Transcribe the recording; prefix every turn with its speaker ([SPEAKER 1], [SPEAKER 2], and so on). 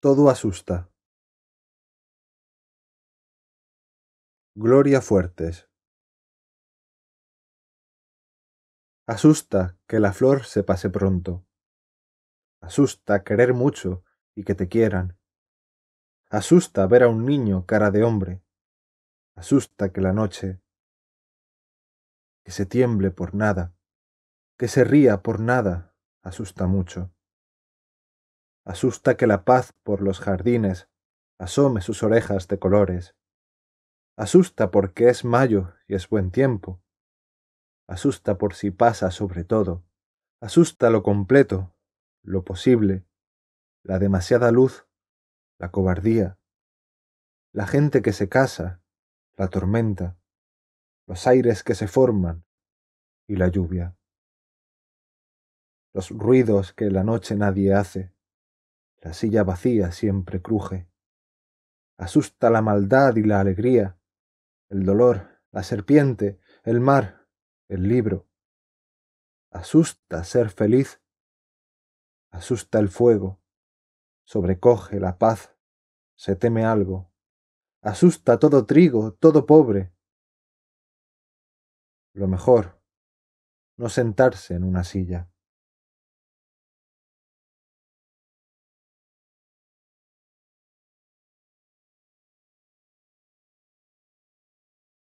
[SPEAKER 1] todo asusta. Gloria Fuertes.
[SPEAKER 2] Asusta que la flor se pase pronto. Asusta querer mucho y que te quieran. Asusta ver a un niño cara de hombre. Asusta que la noche. Que se tiemble por nada. Que se ría por nada. Asusta mucho asusta que la paz por los jardines asome sus orejas de colores. Asusta porque es mayo y es buen tiempo. Asusta por si pasa sobre todo. Asusta lo completo, lo posible, la demasiada luz, la cobardía, la gente que se casa, la tormenta, los aires que se forman y la lluvia. Los ruidos que la noche nadie hace, la silla vacía siempre cruje. Asusta la maldad y la alegría, el dolor, la serpiente, el mar, el libro. Asusta ser feliz, asusta el fuego, sobrecoge la paz, se teme algo, asusta todo trigo, todo pobre. Lo
[SPEAKER 1] mejor, no sentarse en una silla.